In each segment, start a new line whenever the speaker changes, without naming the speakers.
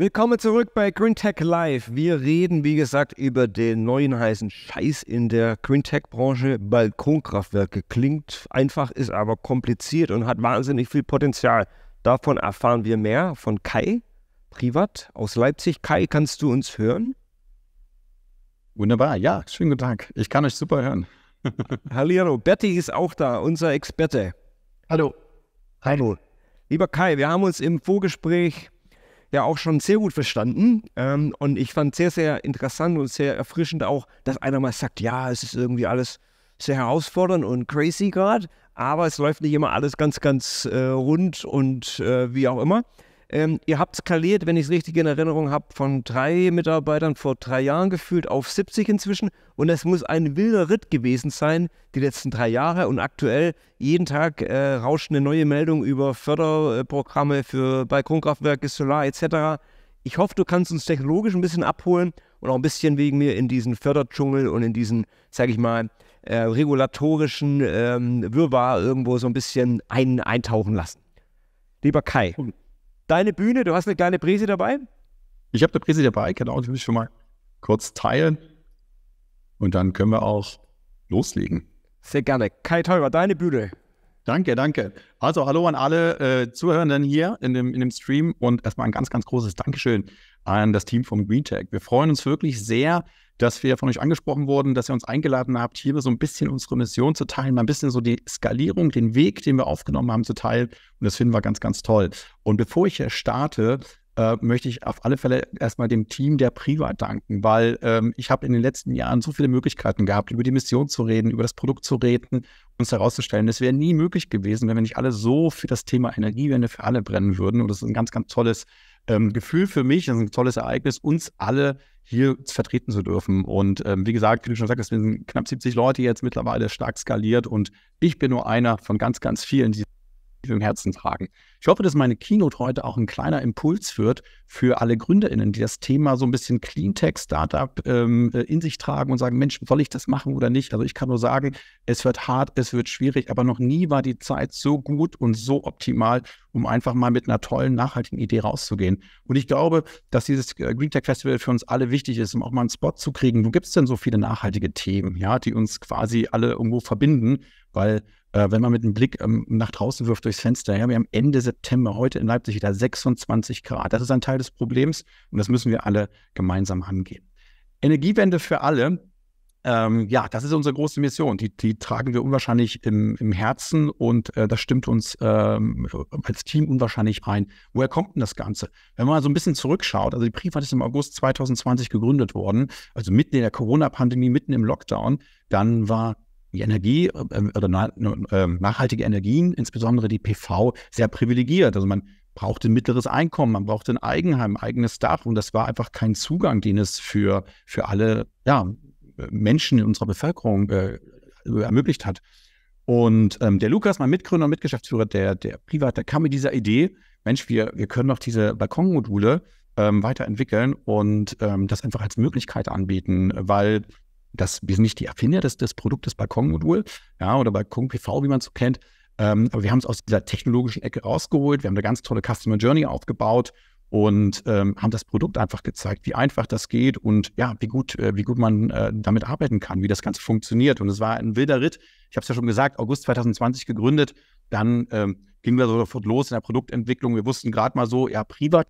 Willkommen zurück bei GreenTech Live. Wir reden, wie gesagt, über den neuen heißen Scheiß in der GreenTech-Branche. Balkonkraftwerke klingt einfach, ist aber kompliziert und hat wahnsinnig viel Potenzial. Davon erfahren wir mehr von Kai Privat aus Leipzig. Kai, kannst du uns hören? Wunderbar, ja, schönen guten Tag. Ich kann euch super hören. Hallihallo, Betty ist auch da, unser Experte. Hallo. Hallo. Lieber Kai, wir haben uns im Vorgespräch ja auch schon sehr gut verstanden. Ähm, und ich fand sehr, sehr interessant und sehr erfrischend auch, dass einer mal sagt, ja, es ist irgendwie alles sehr herausfordernd und crazy gerade, aber es läuft nicht immer alles ganz, ganz äh, rund und äh, wie auch immer. Ähm, ihr habt skaliert, wenn ich es richtig in Erinnerung habe, von drei Mitarbeitern vor drei Jahren gefühlt auf 70 inzwischen. Und es muss ein wilder Ritt gewesen sein, die letzten drei Jahre. Und aktuell jeden Tag äh, rauscht eine neue Meldung über Förderprogramme für Balkonkraftwerke, Solar etc. Ich hoffe, du kannst uns technologisch ein bisschen abholen und auch ein bisschen wegen mir in diesen Förderdschungel und in diesen, sage ich mal, äh, regulatorischen ähm, Wirrwarr irgendwo so ein bisschen ein, eintauchen lassen. Lieber Kai, deine Bühne. Du hast eine kleine Prise dabei. Ich habe eine Prise dabei, genau. Die will ich schon mal kurz teilen.
Und dann können wir auch loslegen. Sehr gerne. Kai Teurer, deine Bühne. Danke, danke. Also hallo an alle äh, Zuhörenden hier in dem, in dem Stream und erstmal ein ganz, ganz großes Dankeschön an das Team vom GreenTech. Wir freuen uns wirklich sehr, dass wir von euch angesprochen wurden, dass ihr uns eingeladen habt, hier so ein bisschen unsere Mission zu teilen, mal ein bisschen so die Skalierung, den Weg, den wir aufgenommen haben, zu teilen. Und das finden wir ganz, ganz toll. Und bevor ich hier starte, äh, möchte ich auf alle Fälle erstmal dem Team der Priva danken, weil ähm, ich habe in den letzten Jahren so viele Möglichkeiten gehabt, über die Mission zu reden, über das Produkt zu reden, uns herauszustellen. Es wäre nie möglich gewesen, wenn wir nicht alle so für das Thema Energiewende für alle brennen würden. Und das ist ein ganz, ganz tolles ähm, Gefühl für mich, das ist ein tolles Ereignis, uns alle hier vertreten zu dürfen. Und ähm, wie gesagt, wie du schon sagst, wir sind knapp 70 Leute jetzt mittlerweile stark skaliert und ich bin nur einer von ganz, ganz vielen, die im Herzen tragen. Ich hoffe, dass meine Keynote heute auch ein kleiner Impuls wird für alle GründerInnen, die das Thema so ein bisschen Cleantech-Startup ähm, äh, in sich tragen und sagen, Mensch, soll ich das machen oder nicht? Also ich kann nur sagen, es wird hart, es wird schwierig, aber noch nie war die Zeit so gut und so optimal, um einfach mal mit einer tollen, nachhaltigen Idee rauszugehen. Und ich glaube, dass dieses äh, Green Tech Festival für uns alle wichtig ist, um auch mal einen Spot zu kriegen. Wo gibt es denn so viele nachhaltige Themen, ja, die uns quasi alle irgendwo verbinden? weil äh, wenn man mit einem Blick ähm, nach draußen wirft durchs Fenster, ja, wir haben Ende September heute in Leipzig wieder 26 Grad. Das ist ein Teil des Problems und das müssen wir alle gemeinsam angehen. Energiewende für alle. Ähm, ja, das ist unsere große Mission. Die, die tragen wir unwahrscheinlich im, im Herzen und äh, das stimmt uns ähm, als Team unwahrscheinlich ein. Woher kommt denn das Ganze? Wenn man mal so ein bisschen zurückschaut, also die Privat ist im August 2020 gegründet worden, also mitten in der Corona-Pandemie, mitten im Lockdown, dann war die Energie ähm, oder ähm, nachhaltige Energien, insbesondere die PV, sehr privilegiert. Also man brauchte ein mittleres Einkommen, man brauchte ein Eigenheim, ein eigenes Dach und das war einfach kein Zugang, den es für, für alle ja, Menschen in unserer Bevölkerung äh, ermöglicht hat. Und ähm, der Lukas, mein Mitgründer und Mitgeschäftsführer der, der Privat, der kam mit dieser Idee, Mensch, wir, wir können doch diese Balkonmodule ähm, weiterentwickeln und ähm, das einfach als Möglichkeit anbieten, weil das, wir sind nicht die Erfinder des, des Produktes Balkonmodul, ja, oder Balkon PV, wie man es so kennt. Ähm, aber wir haben es aus dieser technologischen Ecke rausgeholt. Wir haben eine ganz tolle Customer Journey aufgebaut und ähm, haben das Produkt einfach gezeigt, wie einfach das geht und ja, wie gut, äh, wie gut man äh, damit arbeiten kann, wie das Ganze funktioniert. Und es war ein wilder Ritt. Ich habe es ja schon gesagt, August 2020 gegründet. Dann ähm, gingen wir sofort los in der Produktentwicklung. Wir wussten gerade mal so, ja, privat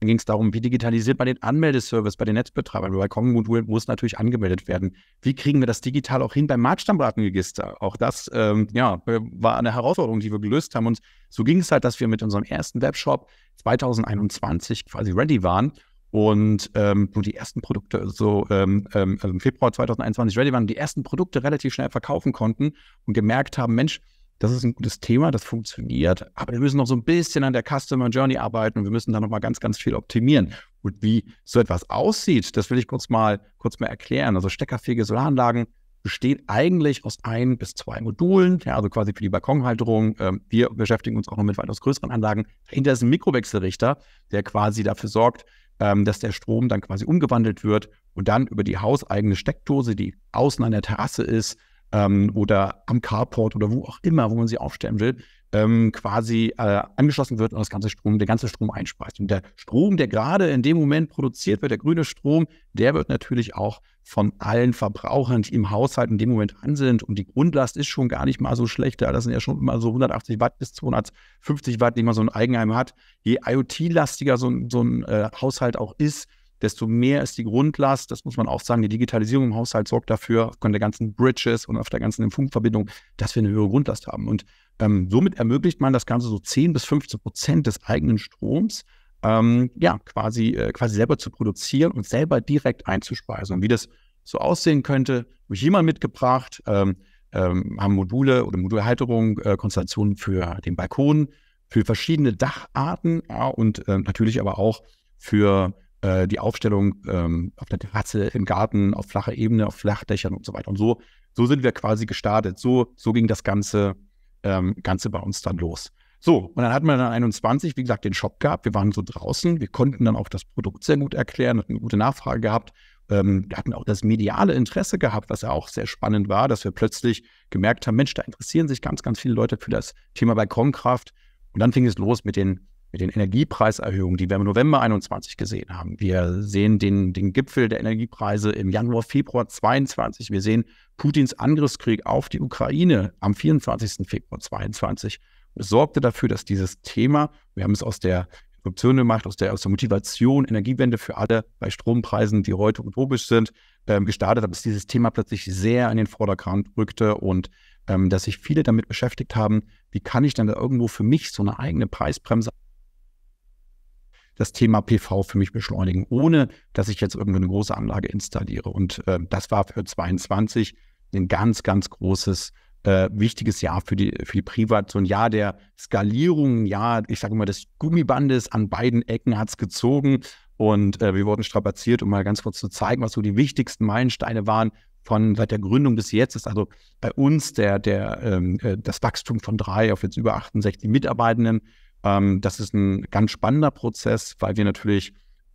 dann ging es darum, wie digitalisiert man den Anmeldeservice bei den Netzbetreibern? Bei Kommenmodul muss natürlich angemeldet werden. Wie kriegen wir das digital auch hin beim Marktstammdatenregister? Auch das ähm, ja, äh, war eine Herausforderung, die wir gelöst haben. Und so ging es halt, dass wir mit unserem ersten Webshop 2021 quasi ready waren und ähm, nur die ersten Produkte so ähm, ähm, also im Februar 2021 ready waren, die ersten Produkte relativ schnell verkaufen konnten und gemerkt haben, Mensch, das ist ein gutes Thema, das funktioniert. Aber wir müssen noch so ein bisschen an der Customer Journey arbeiten und wir müssen da noch mal ganz, ganz viel optimieren. Und wie so etwas aussieht, das will ich kurz mal, kurz mal erklären. Also steckerfähige Solaranlagen bestehen eigentlich aus ein bis zwei Modulen, ja, also quasi für die Balkonhalterung. Ähm, wir beschäftigen uns auch noch mit weitaus größeren Anlagen. Dahinter ist ein Mikrowechselrichter, der quasi dafür sorgt, ähm, dass der Strom dann quasi umgewandelt wird und dann über die hauseigene Steckdose, die außen an der Terrasse ist, ähm, oder am Carport oder wo auch immer, wo man sie aufstellen will, ähm, quasi äh, angeschlossen wird und das ganze Strom, der ganze Strom einspeist. Und der Strom, der gerade in dem Moment produziert wird, der grüne Strom, der wird natürlich auch von allen Verbrauchern, die im Haushalt in dem Moment an sind. Und die Grundlast ist schon gar nicht mal so schlecht. Ja, das sind ja schon immer so 180 Watt bis 250 Watt, die man so ein Eigenheim hat. Je IoT-lastiger so, so ein, äh, Haushalt auch ist, desto mehr ist die Grundlast, das muss man auch sagen, die Digitalisierung im Haushalt sorgt dafür, aufgrund der ganzen Bridges und auf der ganzen Funkverbindung, dass wir eine höhere Grundlast haben. Und ähm, somit ermöglicht man das Ganze so 10 bis 15 Prozent des eigenen Stroms ähm, ja, quasi, äh, quasi selber zu produzieren und selber direkt einzuspeisen. Und wie das so aussehen könnte, habe ich jemand mitgebracht, ähm, ähm, haben Module oder Modulhalterung, äh, Konstellationen für den Balkon, für verschiedene Dacharten ja, und äh, natürlich aber auch für äh, die Aufstellung ähm, auf der Terrasse, im Garten, auf flacher Ebene, auf Flachdächern und so weiter. Und so, so sind wir quasi gestartet. So, so ging das Ganze, ähm, Ganze bei uns dann los. So, und dann hatten wir dann 21, wie gesagt, den Shop gehabt. Wir waren so draußen. Wir konnten dann auch das Produkt sehr gut erklären, hatten eine gute Nachfrage gehabt. Ähm, wir hatten auch das mediale Interesse gehabt, was ja auch sehr spannend war, dass wir plötzlich gemerkt haben, Mensch, da interessieren sich ganz, ganz viele Leute für das Thema Balkonkraft. Und dann fing es los mit den mit den Energiepreiserhöhungen, die wir im November 21 gesehen haben. Wir sehen den, den Gipfel der Energiepreise im Januar, Februar 22. Wir sehen Putins Angriffskrieg auf die Ukraine am 24. Februar 22. Es sorgte dafür, dass dieses Thema, wir haben es aus der Option gemacht, aus der, aus der Motivation Energiewende für alle bei Strompreisen, die heute utopisch sind, ähm, gestartet hat, dass dieses Thema plötzlich sehr in den Vordergrund rückte und ähm, dass sich viele damit beschäftigt haben, wie kann ich dann da irgendwo für mich so eine eigene Preisbremse das Thema PV für mich beschleunigen, ohne dass ich jetzt irgendeine große Anlage installiere. Und äh, das war für 22 ein ganz, ganz großes, äh, wichtiges Jahr für die, für die Privat. So ein Jahr der Skalierung, ein Jahr, ich sage mal, des Gummibandes an beiden Ecken hat es gezogen. Und äh, wir wurden strapaziert, um mal ganz kurz zu zeigen, was so die wichtigsten Meilensteine waren von seit der Gründung bis jetzt ist also bei uns der, der, ähm, äh, das Wachstum von drei auf jetzt über 68 Mitarbeitenden ähm, das ist ein ganz spannender Prozess, weil wir natürlich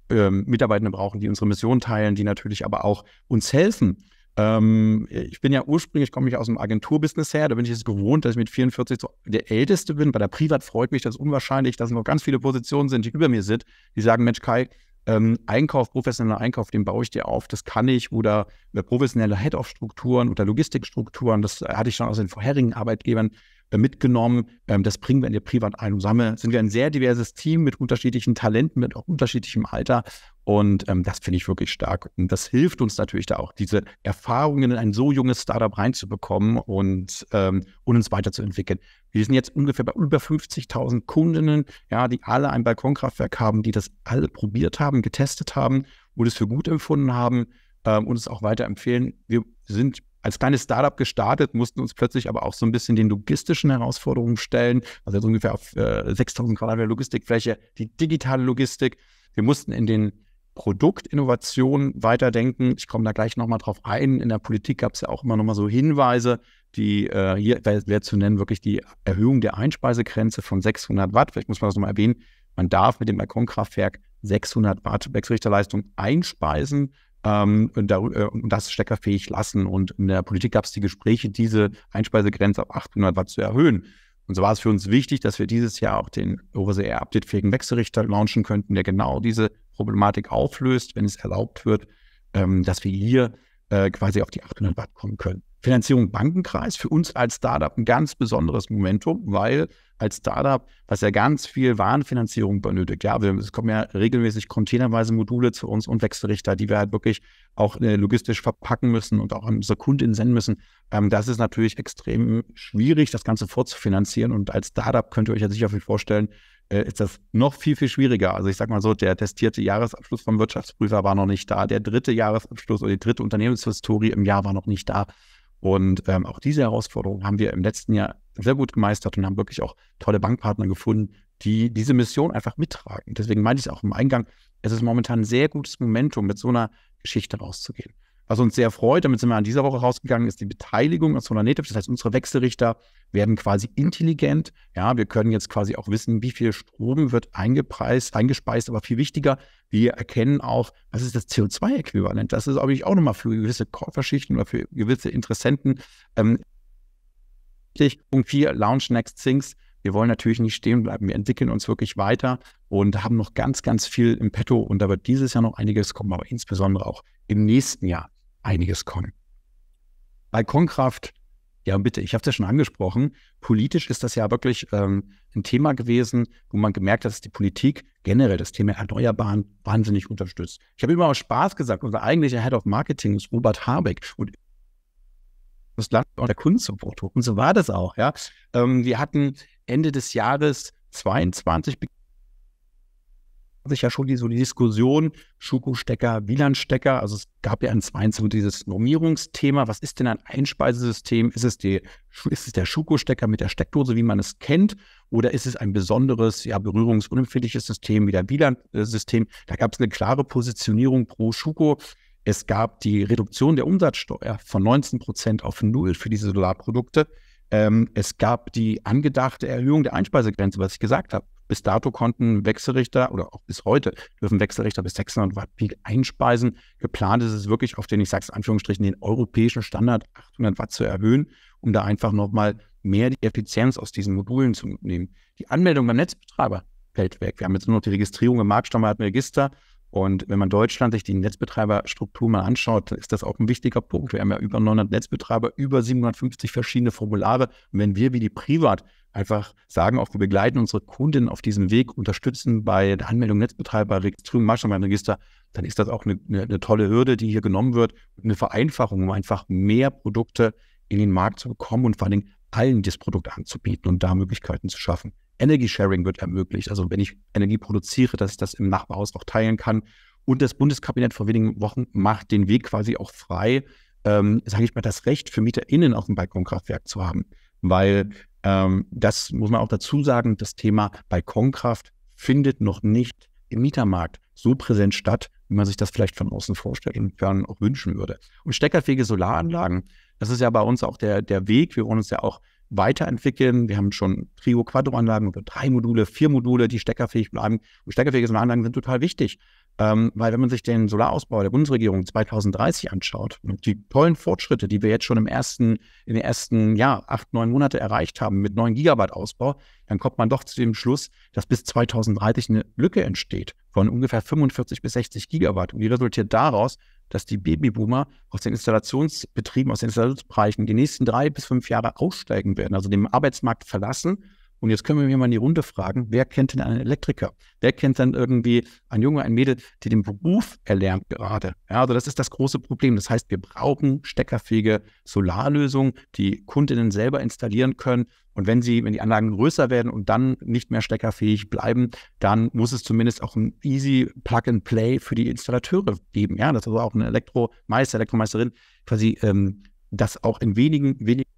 ähm, Mitarbeitende brauchen, die unsere Mission teilen, die natürlich aber auch uns helfen. Ähm, ich bin ja ursprünglich, komme ich aus dem Agenturbusiness her, da bin ich es gewohnt, dass ich mit 44 so der Älteste bin. Bei der Privat freut mich das unwahrscheinlich, dass noch ganz viele Positionen sind, die über mir sind, die sagen, Mensch Kai, ähm, Einkauf, professioneller Einkauf, den baue ich dir auf, das kann ich, oder äh, professionelle Head-Off-Strukturen oder Logistikstrukturen, das hatte ich schon aus den vorherigen Arbeitgebern. Äh, mitgenommen. Ähm, das bringen wir in der Privateinung zusammen. Sind wir ein sehr diverses Team mit unterschiedlichen Talenten, mit auch unterschiedlichem Alter. Und ähm, das finde ich wirklich stark. Und das hilft uns natürlich da auch, diese Erfahrungen in ein so junges Startup reinzubekommen und, ähm, und uns weiterzuentwickeln. Wir sind jetzt ungefähr bei über 50.000 Kundinnen, ja, die alle ein Balkonkraftwerk haben, die das alle probiert haben, getestet haben und es für gut empfunden haben und es auch weiterempfehlen. Wir sind als kleines Startup gestartet, mussten uns plötzlich aber auch so ein bisschen den logistischen Herausforderungen stellen. Also jetzt ungefähr auf äh, 6000 Quadratmeter Logistikfläche, die digitale Logistik. Wir mussten in den Produktinnovationen weiterdenken. Ich komme da gleich nochmal drauf ein. In der Politik gab es ja auch immer nochmal so Hinweise, die äh, hier wäre zu nennen, wirklich die Erhöhung der Einspeisegrenze von 600 Watt. Vielleicht muss man das nochmal erwähnen. Man darf mit dem Balkonkraftwerk 600 Watt Wechselrichterleistung einspeisen ähm, und, da, äh, und das steckerfähig lassen. Und in der Politik gab es die Gespräche, diese Einspeisegrenze auf 800 Watt zu erhöhen. Und so war es für uns wichtig, dass wir dieses Jahr auch den OSR fähigen Wechselrichter launchen könnten, der genau diese Problematik auflöst, wenn es erlaubt wird, ähm, dass wir hier äh, quasi auf die 800 Watt kommen können. Finanzierung Bankenkreis für uns als Startup ein ganz besonderes Momentum, weil als Startup, was ja ganz viel Warenfinanzierung benötigt, ja, wir, es kommen ja regelmäßig containerweise Module zu uns und Wechselrichter, die wir halt wirklich auch äh, logistisch verpacken müssen und auch an unsere Kunden senden müssen. Ähm, das ist natürlich extrem schwierig, das Ganze vorzufinanzieren und als Startup könnt ihr euch ja sicher viel vorstellen, äh, ist das noch viel, viel schwieriger. Also ich sag mal so, der testierte Jahresabschluss vom Wirtschaftsprüfer war noch nicht da, der dritte Jahresabschluss oder die dritte Unternehmenshistorie im Jahr war noch nicht da. Und ähm, auch diese Herausforderung haben wir im letzten Jahr sehr gut gemeistert und haben wirklich auch tolle Bankpartner gefunden, die diese Mission einfach mittragen. Deswegen meine ich es auch im Eingang, es ist momentan ein sehr gutes Momentum, mit so einer Geschichte rauszugehen. Was uns sehr freut, damit sind wir an dieser Woche rausgegangen, ist die Beteiligung an Solar Native. Das heißt, unsere Wechselrichter werden quasi intelligent. Ja, wir können jetzt quasi auch wissen, wie viel Strom wird eingepreist, eingespeist, aber viel wichtiger, wir erkennen auch, was ist das CO2-Äquivalent. Das ist, glaube ich, auch nochmal für gewisse Käuferschichten oder für gewisse Interessenten ähm, Punkt 4, Launch Next Things. Wir wollen natürlich nicht stehen bleiben. Wir entwickeln uns wirklich weiter und haben noch ganz, ganz viel im Petto. Und da wird dieses Jahr noch einiges kommen, aber insbesondere auch im nächsten Jahr einiges kommen. Balkonkraft, ja bitte, ich habe es ja schon angesprochen, politisch ist das ja wirklich ähm, ein Thema gewesen, wo man gemerkt hat, dass die Politik generell das Thema Erneuerbaren wahnsinnig unterstützt. Ich habe immer aus Spaß gesagt, unser eigentlicher Head of Marketing ist Robert Habeck und das Land und der Kundensupport. Und so war das auch. Ja. Ähm, wir hatten Ende des Jahres 22 sich ja schon die, so die Diskussion, Schuko-Stecker, WLAN-Stecker, also es gab ja in 22 dieses Normierungsthema, was ist denn ein Einspeisesystem? Ist es, die, ist es der Schuko-Stecker mit der Steckdose, wie man es kennt? Oder ist es ein besonderes, ja, berührungsunempfindliches System wie der WLAN-System? Da gab es eine klare Positionierung pro Schuko. Es gab die Reduktion der Umsatzsteuer von 19 Prozent auf null für diese Solarprodukte. Ähm, es gab die angedachte Erhöhung der Einspeisegrenze, was ich gesagt habe. Bis dato konnten Wechselrichter oder auch bis heute dürfen Wechselrichter bis 600 Watt Peak einspeisen. Geplant ist es wirklich auf den, ich sage es Anführungsstrichen, den europäischen Standard 800 Watt zu erhöhen, um da einfach nochmal mehr die Effizienz aus diesen Modulen zu nehmen. Die Anmeldung beim Netzbetreiber fällt weg. Wir haben jetzt nur noch die Registrierung im marktstandardem Register. Und wenn man Deutschland sich die Netzbetreiberstruktur mal anschaut, dann ist das auch ein wichtiger Punkt. Wir haben ja über 900 Netzbetreiber, über 750 verschiedene Formulare. Und wenn wir wie die Privat einfach sagen, auch wir begleiten unsere Kunden auf diesem Weg, unterstützen bei der Anmeldung Netzbetreiber, Registrierung, Marktstellenregister, dann ist das auch eine, eine, tolle Hürde, die hier genommen wird, eine Vereinfachung, um einfach mehr Produkte in den Markt zu bekommen und vor allen Dingen allen das Produkt anzubieten und da Möglichkeiten zu schaffen. Energy Sharing wird ermöglicht, also wenn ich Energie produziere, dass ich das im Nachbarhaus auch teilen kann. Und das Bundeskabinett vor wenigen Wochen macht den Weg quasi auch frei, ähm, sage ich mal, das Recht für MieterInnen auf dem Balkonkraftwerk zu haben. Weil ähm, das muss man auch dazu sagen, das Thema Balkonkraft findet noch nicht im Mietermarkt so präsent statt, wie man sich das vielleicht von außen vorstellt und dann auch wünschen würde. Und steckerfähige Solaranlagen, das ist ja bei uns auch der, der Weg. Wir wollen uns ja auch weiterentwickeln. Wir haben schon Trio-Quadro-Anlagen oder drei Module, vier Module, die steckerfähig bleiben. Und steckerfähige Solaranlagen sind total wichtig. Ähm, weil wenn man sich den Solarausbau der Bundesregierung 2030 anschaut, die tollen Fortschritte, die wir jetzt schon im ersten, in den ersten ja, acht, neun Monate erreicht haben mit 9 Gigawatt Ausbau, dann kommt man doch zu dem Schluss, dass bis 2030 eine Lücke entsteht von ungefähr 45 bis 60 Gigawatt. Und die resultiert daraus, dass die Babyboomer aus den Installationsbetrieben, aus den Installationsbereichen die nächsten drei bis fünf Jahre aussteigen werden, also den Arbeitsmarkt verlassen und jetzt können wir hier mal in die Runde fragen, wer kennt denn einen Elektriker? Wer kennt dann irgendwie ein Junge, ein Mädel, der den Beruf erlernt gerade? Ja, also das ist das große Problem. Das heißt, wir brauchen steckerfähige Solarlösungen, die Kundinnen selber installieren können. Und wenn sie, wenn die Anlagen größer werden und dann nicht mehr steckerfähig bleiben, dann muss es zumindest auch ein easy Plug-and-Play für die Installateure geben. Ja, ist also auch ein Elektromeister, Elektromeisterin quasi ähm, das auch in wenigen, wenigen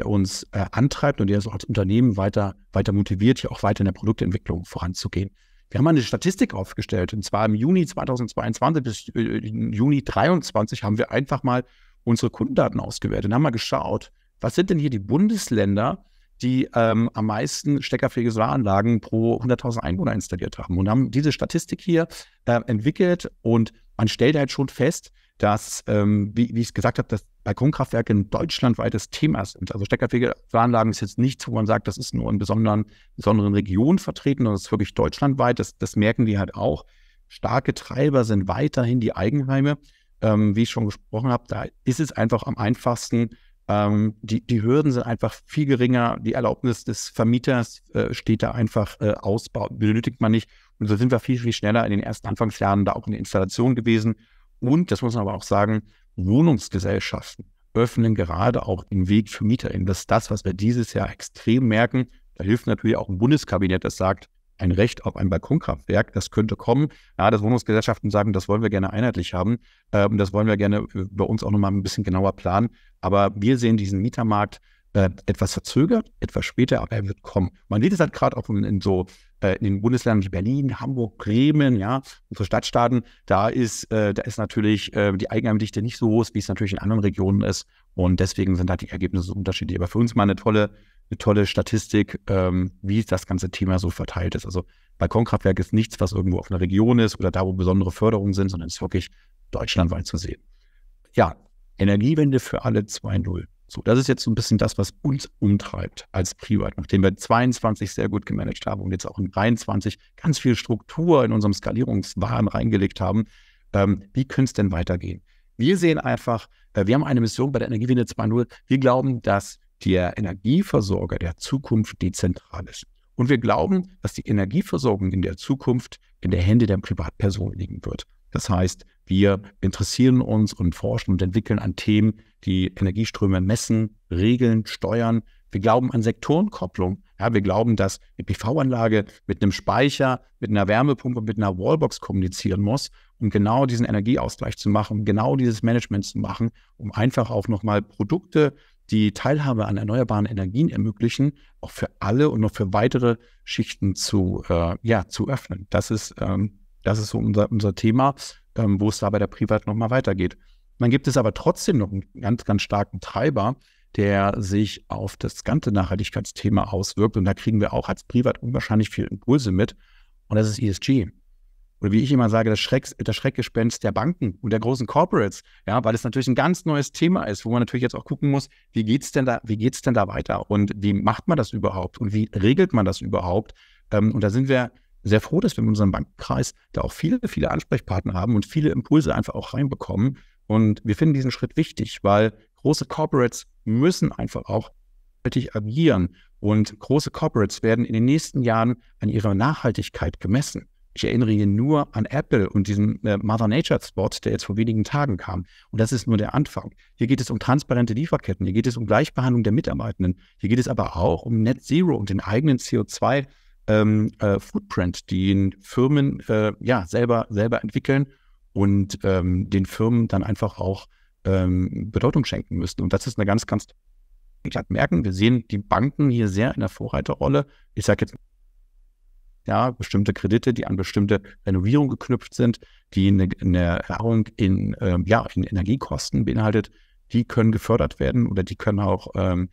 der uns äh, antreibt und der uns als Unternehmen weiter, weiter motiviert, hier auch weiter in der Produktentwicklung voranzugehen. Wir haben eine Statistik aufgestellt und zwar im Juni 2022 bis äh, Juni 2023 haben wir einfach mal unsere Kundendaten ausgewertet und haben mal geschaut, was sind denn hier die Bundesländer, die ähm, am meisten steckerfähige Solaranlagen pro 100.000 Einwohner installiert haben und haben diese Statistik hier äh, entwickelt und man stellt halt schon fest, dass, ähm, wie, wie ich es gesagt habe, dass Balkonkraftwerke ein deutschlandweites Thema sind. Also Steckerfegeranlagen ist jetzt nichts, wo man sagt, das ist nur in besonderen, besonderen Regionen vertreten, sondern es ist wirklich deutschlandweit. Das, das merken die halt auch. Starke Treiber sind weiterhin die Eigenheime. Ähm, wie ich schon gesprochen habe, da ist es einfach am einfachsten. Ähm, die, die Hürden sind einfach viel geringer. Die Erlaubnis des Vermieters äh, steht da einfach äh, ausbaut, benötigt man nicht. Und so sind wir viel, viel schneller in den ersten Anfangsjahren da auch in der Installation gewesen und das muss man aber auch sagen, Wohnungsgesellschaften öffnen gerade auch den Weg für MieterInnen. Das ist das, was wir dieses Jahr extrem merken. Da hilft natürlich auch ein Bundeskabinett, das sagt, ein Recht auf ein Balkonkraftwerk, das könnte kommen. Ja, dass Wohnungsgesellschaften sagen, das wollen wir gerne einheitlich haben. Ähm, das wollen wir gerne äh, bei uns auch nochmal ein bisschen genauer planen. Aber wir sehen diesen Mietermarkt äh, etwas verzögert, etwas später, aber er wird kommen. Man sieht es halt gerade auch in, in so äh, in den Bundesländern wie Berlin, Hamburg, Bremen, ja, unsere Stadtstaaten, da ist, äh, da ist natürlich äh, die Eigenheimdichte nicht so groß, wie es natürlich in anderen Regionen ist. Und deswegen sind da die Ergebnisse unterschiedlich. Aber für uns mal eine tolle, eine tolle Statistik, ähm, wie das ganze Thema so verteilt ist. Also Balkonkraftwerk ist nichts, was irgendwo auf einer Region ist oder da, wo besondere Förderungen sind, sondern es ist wirklich deutschlandweit zu sehen. Ja, Energiewende für alle 2.0. So, das ist jetzt so ein bisschen das, was uns umtreibt als Privat, nachdem wir 22 sehr gut gemanagt haben und jetzt auch in 23 ganz viel Struktur in unserem Skalierungswahn reingelegt haben. Ähm, wie könnte es denn weitergehen? Wir sehen einfach, äh, wir haben eine Mission bei der Energiewende 2.0. Wir glauben, dass der Energieversorger der Zukunft dezentral ist. Und wir glauben, dass die Energieversorgung in der Zukunft in der Hände der Privatperson liegen wird. Das heißt, wir interessieren uns und forschen und entwickeln an Themen, die Energieströme messen, regeln, steuern. Wir glauben an Sektorenkopplung. Ja, wir glauben, dass eine PV-Anlage mit einem Speicher, mit einer Wärmepumpe, mit einer Wallbox kommunizieren muss, um genau diesen Energieausgleich zu machen, um genau dieses Management zu machen, um einfach auch nochmal Produkte, die Teilhabe an erneuerbaren Energien ermöglichen, auch für alle und noch für weitere Schichten zu, äh, ja, zu öffnen. Das ist ähm, das ist so unser, unser Thema, ähm, wo es da bei der Privat nochmal weitergeht. Und dann gibt es aber trotzdem noch einen ganz, ganz starken Treiber, der sich auf das ganze Nachhaltigkeitsthema auswirkt. Und da kriegen wir auch als Privat unwahrscheinlich viel Impulse mit. Und das ist ESG. Oder wie ich immer sage, das, Schrecks, das Schreckgespenst der Banken und der großen Corporates. Ja, weil es natürlich ein ganz neues Thema ist, wo man natürlich jetzt auch gucken muss, wie geht's denn da, wie geht's denn da weiter? Und wie macht man das überhaupt? Und wie regelt man das überhaupt? Ähm, und da sind wir sehr froh, dass wir in unserem Bankkreis da auch viele, viele Ansprechpartner haben und viele Impulse einfach auch reinbekommen. Und wir finden diesen Schritt wichtig, weil große Corporates müssen einfach auch richtig agieren. Und große Corporates werden in den nächsten Jahren an ihrer Nachhaltigkeit gemessen. Ich erinnere hier nur an Apple und diesen äh, Mother Nature Spot, der jetzt vor wenigen Tagen kam. Und das ist nur der Anfang. Hier geht es um transparente Lieferketten, hier geht es um Gleichbehandlung der Mitarbeitenden, hier geht es aber auch um Net Zero und den eigenen CO2 ähm, äh, Footprint, den Firmen äh, ja selber, selber entwickeln und ähm, den Firmen dann einfach auch ähm, Bedeutung schenken müssen. Und das ist eine ganz, ganz glatt merken. Wir sehen die Banken hier sehr in der Vorreiterrolle. Ich sage jetzt ja, bestimmte Kredite, die an bestimmte Renovierung geknüpft sind, die eine, eine Erhöhung in, ähm, ja, in Energiekosten beinhaltet, die können gefördert werden oder die können auch ähm,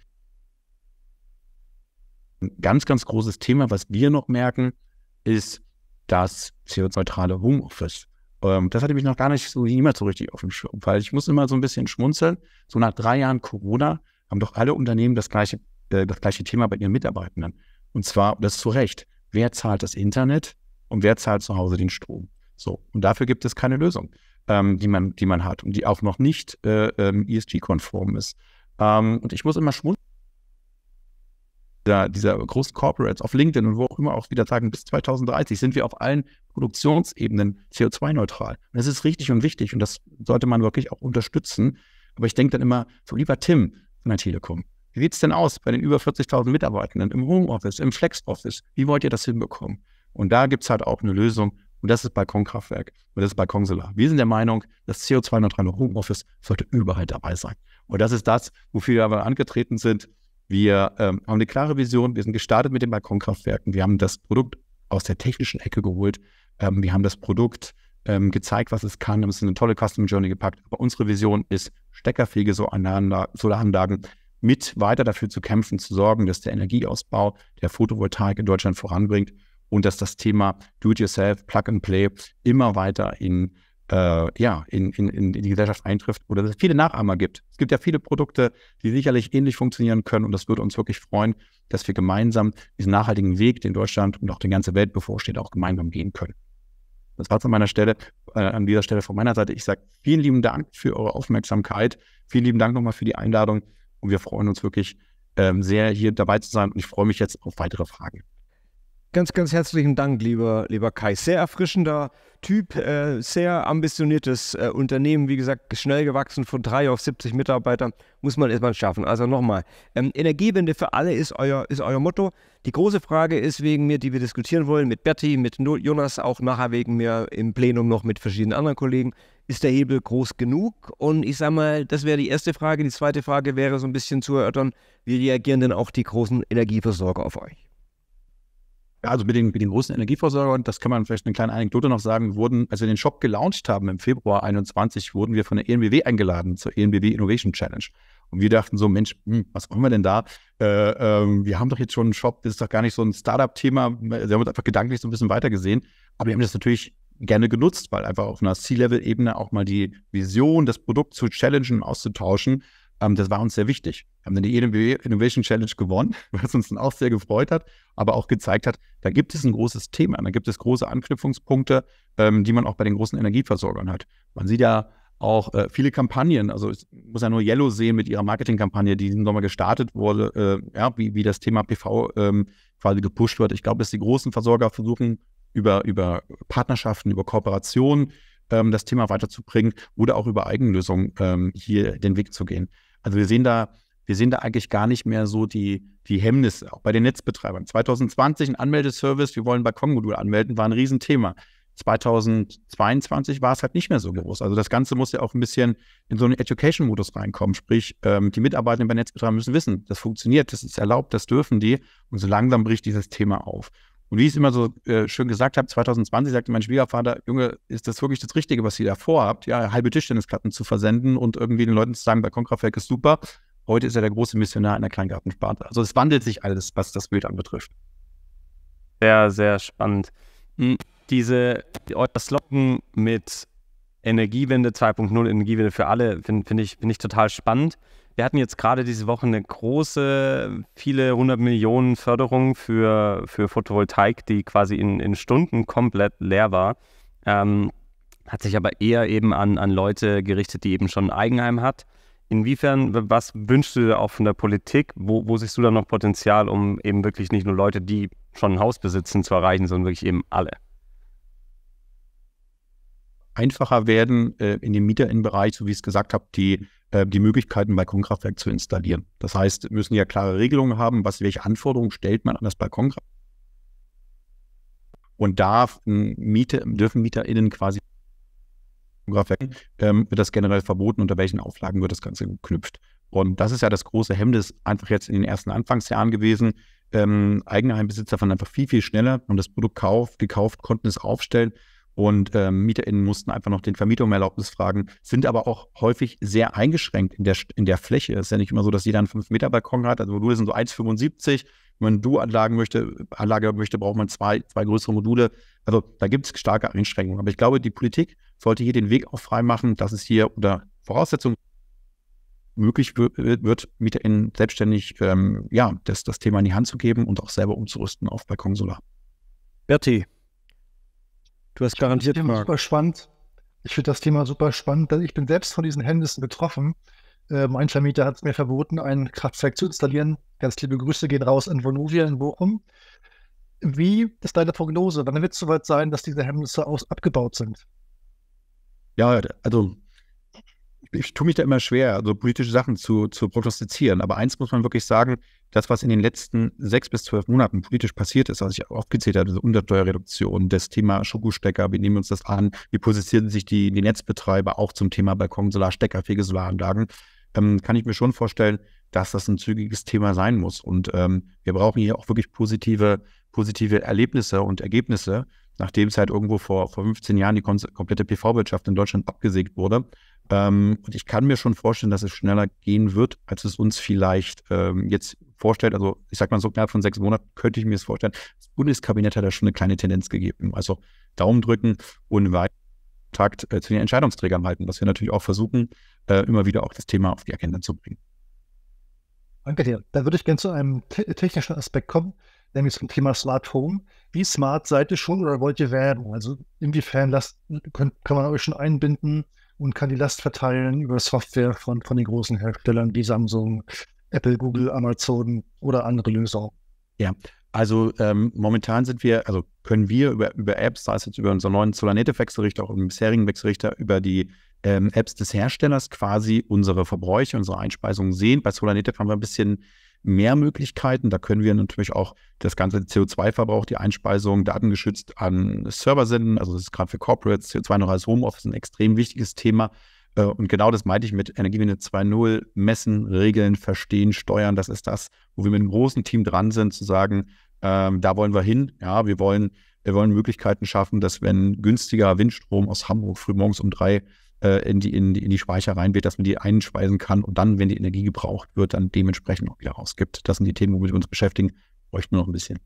ein ganz, ganz großes Thema, was wir noch merken, ist das CO2-neutrale Homeoffice. Ähm, das hatte mich noch gar nicht so niemand so richtig auf dem Schirm, weil ich muss immer so ein bisschen schmunzeln. So nach drei Jahren Corona haben doch alle Unternehmen das gleiche, äh, das gleiche Thema bei ihren Mitarbeitenden. Und zwar, das ist zu Recht, wer zahlt das Internet und wer zahlt zu Hause den Strom? So, und dafür gibt es keine Lösung, ähm, die, man, die man hat und die auch noch nicht äh, ähm, ESG-konform ist. Ähm, und ich muss immer schmunzeln dieser, dieser großen Corporates auf LinkedIn und wo auch immer auch wieder sagen, bis 2030 sind wir auf allen Produktionsebenen CO2-neutral. Und das ist richtig und wichtig und das sollte man wirklich auch unterstützen. Aber ich denke dann immer, so lieber Tim von der Telekom, wie sieht es denn aus bei den über 40.000 Mitarbeitenden im Homeoffice, im Flexoffice? Wie wollt ihr das hinbekommen? Und da gibt es halt auch eine Lösung und das ist Balkonkraftwerk und das ist Balkonsolar. Wir sind der Meinung, das CO2-neutrale Homeoffice sollte überall dabei sein. Und das ist das, wofür wir aber angetreten sind. Wir ähm, haben eine klare Vision. Wir sind gestartet mit den Balkonkraftwerken. Wir haben das Produkt aus der technischen Ecke geholt. Ähm, wir haben das Produkt ähm, gezeigt, was es kann, Wir haben es in eine tolle Custom Journey gepackt. Aber unsere Vision ist, steckerfähige Solaranlagen mit weiter dafür zu kämpfen, zu sorgen, dass der Energieausbau der Photovoltaik in Deutschland voranbringt und dass das Thema Do-it-yourself, Plug-and-Play immer weiter in äh, ja, in, in, in die Gesellschaft eintrifft oder dass es viele Nachahmer gibt. Es gibt ja viele Produkte, die sicherlich ähnlich funktionieren können und das würde uns wirklich freuen, dass wir gemeinsam diesen nachhaltigen Weg, den Deutschland und auch die ganze Welt bevorsteht, auch gemeinsam gehen können. Das war's an meiner Stelle, äh, an dieser Stelle von meiner Seite. Ich sage vielen lieben Dank für eure Aufmerksamkeit. Vielen lieben Dank nochmal für die Einladung und wir freuen uns wirklich ähm, sehr, hier dabei zu sein und ich freue mich jetzt auf weitere Fragen.
Ganz, ganz herzlichen Dank, lieber, lieber Kai. Sehr erfrischender Typ, äh, sehr ambitioniertes äh, Unternehmen, wie gesagt, schnell gewachsen von drei auf 70 Mitarbeitern. muss man erstmal schaffen. Also nochmal, ähm, Energiewende für alle ist euer, ist euer Motto. Die große Frage ist wegen mir, die wir diskutieren wollen, mit Berti, mit Jonas, auch nachher wegen mir im Plenum noch mit verschiedenen anderen Kollegen, ist der Hebel groß genug? Und ich sage mal, das wäre die erste Frage. Die zweite Frage wäre so ein bisschen zu erörtern, wie reagieren denn auch die großen Energieversorger auf euch? Ja, also mit
den, mit den großen Energieversorgern, das kann man vielleicht eine kleine Anekdote noch sagen, wurden, als wir den Shop gelauncht haben im Februar 21, wurden wir von der ENBW eingeladen zur ENBW Innovation Challenge. Und wir dachten so, Mensch, hm, was machen wir denn da? Äh, ähm, wir haben doch jetzt schon einen Shop, das ist doch gar nicht so ein Startup-Thema. Wir haben uns einfach gedanklich so ein bisschen weitergesehen. Aber wir haben das natürlich gerne genutzt, weil einfach auf einer C-Level-Ebene auch mal die Vision, das Produkt zu challengen, auszutauschen, ähm, das war uns sehr wichtig haben dann die Innovation Challenge gewonnen, was uns dann auch sehr gefreut hat, aber auch gezeigt hat, da gibt es ein großes Thema, da gibt es große Anknüpfungspunkte, ähm, die man auch bei den großen Energieversorgern hat. Man sieht ja auch äh, viele Kampagnen, also ich muss ja nur Yellow sehen mit ihrer Marketingkampagne, die diesen Sommer gestartet wurde, äh, ja, wie, wie das Thema PV ähm, quasi gepusht wird. Ich glaube, dass die großen Versorger versuchen, über, über Partnerschaften, über Kooperationen ähm, das Thema weiterzubringen oder auch über Eigenlösungen ähm, hier den Weg zu gehen. Also wir sehen da wir sehen da eigentlich gar nicht mehr so die, die Hemmnisse, auch bei den Netzbetreibern. 2020 ein Anmeldeservice, wir wollen Balkonmodul anmelden, war ein Riesenthema. 2022 war es halt nicht mehr so groß. Also das Ganze muss ja auch ein bisschen in so einen Education-Modus reinkommen. Sprich, ähm, die Mitarbeitenden bei Netzbetreibern müssen wissen, das funktioniert, das ist erlaubt, das dürfen die. Und so langsam bricht dieses Thema auf. Und wie ich es immer so äh, schön gesagt habe, 2020 sagte mein Schwiegervater, Junge, ist das wirklich das Richtige, was ihr da vorhabt? Ja, halbe Tischtennisplatten zu versenden und irgendwie den Leuten zu sagen, Balkonkraftwerk ist super. Heute ist er der große Missionar in der Kleingartensparte. Also es wandelt sich alles, was das Bild anbetrifft.
Sehr, sehr spannend. Mhm. Diese, euer Slogan mit Energiewende 2.0, Energiewende für alle, finde find ich, find ich total spannend. Wir hatten jetzt gerade diese Woche eine große, viele hundert Millionen Förderung für, für Photovoltaik, die quasi in, in Stunden komplett leer war. Ähm, hat sich aber eher eben an, an Leute gerichtet, die eben schon ein Eigenheim hat Inwiefern, was wünschst du dir auch von der Politik? Wo, wo siehst du da noch Potenzial, um eben wirklich nicht nur Leute, die schon ein Haus besitzen, zu erreichen, sondern wirklich eben alle? Einfacher werden
äh, in dem Mieterinnenbereich, so wie ich es gesagt habe, die, äh, die Möglichkeiten, Balkonkraftwerk zu installieren. Das heißt, müssen ja klare Regelungen haben, was, welche Anforderungen stellt man an das Balkonkraftwerk. Und da Miete, dürfen MieterInnen quasi Atomkraftwerk, mhm. ähm, wird das generell verboten, unter welchen Auflagen wird das Ganze geknüpft. Und das ist ja das große Hemmnis einfach jetzt in den ersten Anfangsjahren gewesen. Ähm, Eigenheimbesitzer waren einfach viel, viel schneller, haben das Produkt kauf, gekauft, konnten es aufstellen und ähm, MieterInnen mussten einfach noch den Vermieter um Erlaubnis fragen, sind aber auch häufig sehr eingeschränkt in der, in der Fläche. Es ist ja nicht immer so, dass jeder einen 5-Meter-Balkon hat, also Module sind so 1,75. Wenn man Du-Anlagen möchte, Anlage möchte, braucht man zwei, zwei größere Module. Also da gibt es starke Einschränkungen. Aber ich glaube, die Politik sollte hier den Weg auch freimachen, dass es hier unter Voraussetzung möglich wird, MieterInnen selbstständig ähm, ja, das, das Thema in die Hand zu geben und auch selber umzurüsten auf Balkon Solar.
Berti, du hast ich garantiert mal. Super spannend. Ich finde das Thema
super spannend. Also ich bin selbst von diesen Händnissen betroffen. Äh, mein Vermieter hat es mir verboten, ein Kraftwerk zu installieren. Ganz liebe Grüße gehen raus in Vonovia in Bochum. Wie ist deine Prognose? Wann wird es soweit sein, dass diese Hemmnisse aus abgebaut sind? Ja, also ich tue mich da immer schwer, also politische Sachen zu, zu prognostizieren. Aber eins muss man wirklich sagen, das, was in den letzten sechs bis zwölf Monaten politisch passiert ist, was ich aufgezählt habe, diese Untersteuerreduktion, das Thema Schokostecker, wie nehmen wir uns das an, wie positionieren sich die, die Netzbetreiber auch zum Thema Balkonsolarstecker, Solarstecker, fähige Solaranlagen, ähm, kann ich mir schon vorstellen, dass das ein zügiges Thema sein muss. Und ähm, wir brauchen hier auch wirklich positive, positive Erlebnisse und Ergebnisse, nachdem es halt irgendwo vor, vor 15 Jahren die komplette PV-Wirtschaft in Deutschland abgesägt wurde. Ähm, und ich kann mir schon vorstellen, dass es schneller gehen wird, als es uns vielleicht ähm, jetzt vorstellt. Also ich sag mal so innerhalb von sechs Monaten könnte ich mir es vorstellen. Das Bundeskabinett hat da schon eine kleine Tendenz gegeben. Also Daumen drücken und weiter Takt äh, zu den Entscheidungsträgern halten, was wir natürlich auch versuchen, äh, immer wieder auch das Thema auf die Agenda zu bringen. Danke dir. Dann würde ich gerne zu einem technischen Aspekt kommen nämlich zum Thema Smart Home. Wie smart seid ihr schon oder wollt ihr werden? Also inwiefern Last, könnt, kann man euch schon einbinden und kann die Last verteilen über Software von, von den großen Herstellern wie Samsung, Apple, Google, Amazon oder andere Lösungen? Ja, also ähm, momentan sind wir, also können wir über, über Apps, sei es jetzt über unseren neuen Solanete-Wechselrichter, auch im bisherigen Wechselrichter, über die ähm, Apps des Herstellers quasi unsere Verbräuche, unsere Einspeisungen sehen. Bei Solanete haben wir ein bisschen mehr Möglichkeiten. Da können wir natürlich auch das ganze CO2-Verbrauch, die Einspeisung datengeschützt an Server senden. Also das ist gerade für Corporates, co 2 als Homeoffice ein extrem wichtiges Thema. Äh, und genau das meinte ich mit Energiewende 2.0, messen, regeln, verstehen, steuern. Das ist das, wo wir mit einem großen Team dran sind, zu sagen, ähm, da wollen wir hin. Ja, wir wollen, wir wollen Möglichkeiten schaffen, dass wenn günstiger Windstrom aus Hamburg frühmorgens um drei äh, in, die, in, die, in die Speicher rein wird, dass man die einspeisen kann und dann, wenn die Energie gebraucht wird, dann dementsprechend auch wieder rausgibt. Das sind die Themen, womit wir uns beschäftigen. Bräuchten wir noch ein bisschen.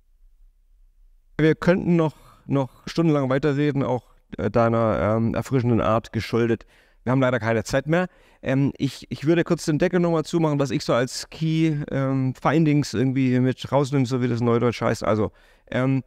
Wir könnten noch, noch stundenlang weiterreden, auch äh, deiner ähm, erfrischenden Art geschuldet. Wir haben leider keine Zeit mehr. Ähm, ich, ich würde kurz den Deckel nochmal zumachen, was ich so als Key ähm, Findings irgendwie mit rausnehme, so wie das Neudeutsch heißt. Also, ähm,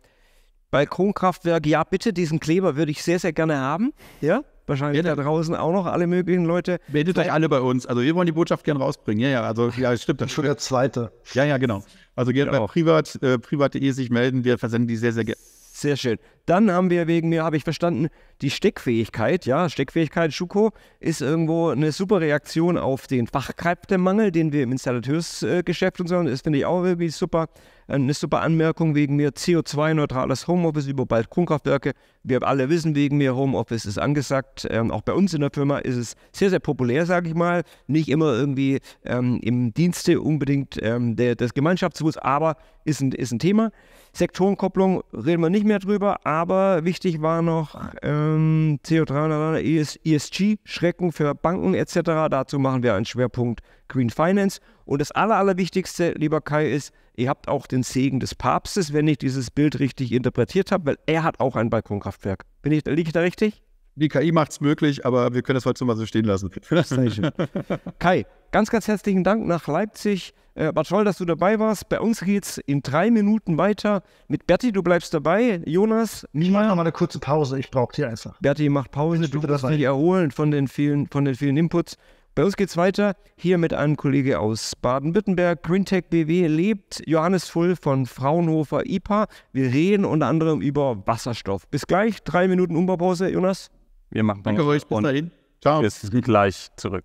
Balkonkraftwerk, ja, bitte, diesen Kleber würde ich sehr, sehr gerne haben. Ja, wahrscheinlich ja, da draußen auch noch alle möglichen Leute. Meldet euch alle bei uns. Also wir wollen die Botschaft gern rausbringen. Ja, ja, also ja, stimmt. Das schon der zweite. Ja, ja, genau. Also gerne bei privat, äh, privat.de e sich melden. Wir versenden die sehr, sehr gerne. Sehr schön. Dann haben wir wegen mir, habe ich verstanden, die Steckfähigkeit. Ja, Steckfähigkeit Schuko ist irgendwo eine super Reaktion auf den Fachkräftemangel, den wir im Installateursgeschäft und so haben. Das finde ich auch irgendwie super. Äh, eine super Anmerkung wegen mir, CO2-neutrales Homeoffice über Balkonkraftwerke. Wir alle wissen wegen mir, Homeoffice ist angesagt. Ähm, auch bei uns in der Firma ist es sehr, sehr populär, sage ich mal. Nicht immer irgendwie ähm, im Dienste unbedingt ähm, der, des Gemeinschaftswuchs, aber ist ein, ist ein Thema. Sektorenkopplung reden wir nicht mehr drüber, aber wichtig war noch CO3, ES, ESG, Schrecken für Banken etc. Dazu machen wir einen Schwerpunkt Green Finance. Und das Aller, Allerwichtigste, lieber Kai, ist, ihr habt auch den Segen des Papstes, wenn ich dieses Bild richtig interpretiert habe, weil er hat auch ein Balkonkraftwerk. Bin ich, liege ich da richtig? Die KI macht es möglich, aber wir können das heute mal so stehen lassen. Kai, ganz, ganz herzlichen Dank nach Leipzig. Äh, war toll, dass du dabei warst. Bei uns geht es in drei Minuten weiter mit Berti. Du bleibst dabei. Jonas, ich mache nochmal eine kurze Pause. Ich brauche die einfach. Berti macht Pause. Du musst dich erholen von den vielen, von den vielen Inputs. Bei uns geht's weiter hier mit einem Kollege aus Baden-Württemberg. GreenTech BW lebt Johannes Full von Fraunhofer IPA. Wir reden unter anderem über Wasserstoff. Bis gleich, drei Minuten Umbaupause, Jonas. Wir machen Danke euch, bis dahin. Ciao. Bis gleich zurück.